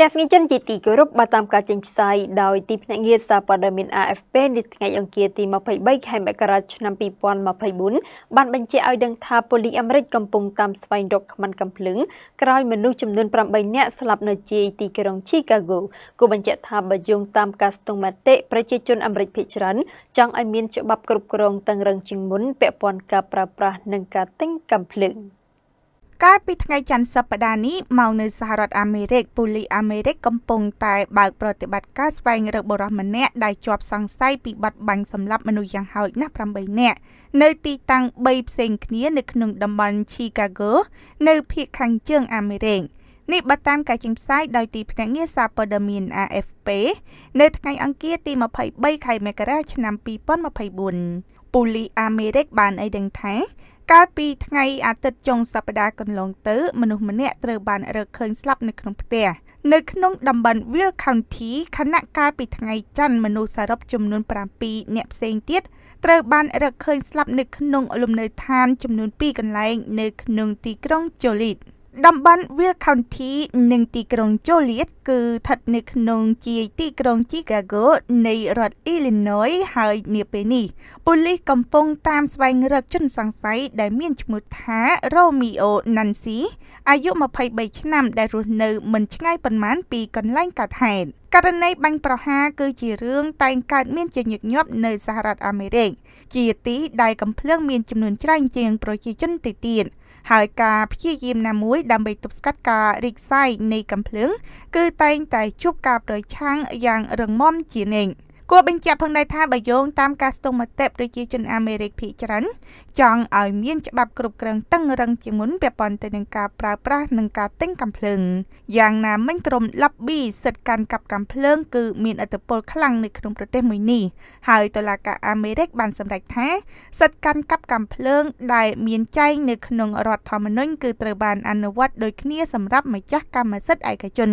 ទស្សនិកជនជាទីគោរពបានតាមការចេញផ្សាយដោយទីភ្នាក់ងារសារព័ត៌មាន AFP នាថ្ងៃអង្គារទី23ខែមករាឆ្នាំ2024បានបញ្ជាក់ឲ្យដឹងថាប៉ូលីសអាមេរិកកំពុងតាមស្វែងរកខ្មាន់កំភ្លើងក្រោយមនុស្សចំនួន8នាក់ស្លាប់នៅជាយទីក្រុង Chicago គូបញ្ជាក់ថាបើយោងតាមការស្ទង់មតិប្រជាជនអាមេរិកភាគច្រើនចង់ឲ្យមានច្បាប់គ្រប់គ្រងតឹងរឹងជាងមុនពាក់ព័ន្ធការប្រើប្រាស់និងការទិញកំភ្លើង។កាលពីថ្ងៃច័ន្ទសប្តាហ៍នេះមកនៅសហរដ្ឋអាមេរិកពូលីអាមេរិកកំពុងតែបើកប្រតិបត្តិការស្វែងរកបុរសម្នាក់ដែលជាប់សង្ស័យពីបាត់បាញ់សម្លាប់មនុស្សយ៉ាងហោចណាស់8នាក់នៅទីតាំង3ផ្សេងគ្នានៅក្នុងតំបន់ Chicago នៅភូមិខាងជើងអាមេរិកនេះបើតាមការចេញផ្សាយដោយទីភ្នាក់ងារសារព័ត៌មាន AFP នៅថ្ងៃអង្គារទី23ខែមករាឆ្នាំ2024ពូលីអាមេរិកបានអីដឹងថាកាលពីថ្ងៃអាទិត្យចុងសប្តាហ៍កន្លងទៅ មនុស្សម្នាក់ត្រូវបានរកឃើញស្លាប់នៅក្នុងផ្ទះនៅក្នុងតំបន់ Will County ខណៈកាលពីថ្ងៃច័ន្ទមនុស្សសរុបចំនួន7អ្នកផ្សេងទៀតត្រូវបានរកឃើញស្លាប់នៅក្នុងលំនៅឋានចំនួន2កន្លែងនៅក្នុងទីក្រុង Joliet តំបន់ Will County និងទីក្រុង Joliet គឺស្ថិតនៅក្នុងជាយទីក្រុង Chicago នៃរដ្ឋ Illinois ហើយនាពេលនេះប៉ូលីសកំពុង តាមស្វែងរកជនសង្ស័យដែលមានឈ្មោះថា Romeo Nancy អាយុ23ឆ្នាំដែលរស់នៅ មិនឆ្ងាយប៉ុន្មានពីកន្លែងកើតហេតុករណីបាញ់ប្រហារគឺជារឿងតែងកើតមានជាញឹកញាប់នៅសហរដ្ឋអាមេរិកជាទីដែលកំភ្លើងមានចំនួនច្រើនជាងប្រជាជនទៅទៀតហើយការព្យាយាមណាមួយដើម្បីទប់ស្កាត់ការរីកសាយនៃកំភ្លើងគឺតែងតែជួបការប្រឆាំងយ៉ាងរឹងមាំជានិច្ចគួរបញ្ជាក់ផងដែរថាបើយោងតាមការស្ទង់មតិប្រជាជនអាមេរិកភាគច្រើនចង់ឲ្យមានច្បាប់គ្រប់គ្រងតឹងរឹងជាងមុនពាក់ព័ន្ធទៅនឹងការប្រើប្រាស់និងការទិញកាំភ្លើងយ៉ាងណាមិញក្រុម lobby សិទ្ធិកាន់កាប់កាំភ្លើងគឺមានឥទ្ធិពលខ្លាំងនៅក្នុងប្រទេសមួយនេះហើយតុលាការអាមេរិកបានសម្រេចថាសិទ្ធិកាន់កាប់កាំភ្លើងដែលមានចែងនៅក្នុងរដ្ឋធម្មនុញ្ញគឺត្រូវបានអនុវត្តដោយគ្នាសម្រាប់ម្ចាស់កម្មសិទ្ធិឯកជន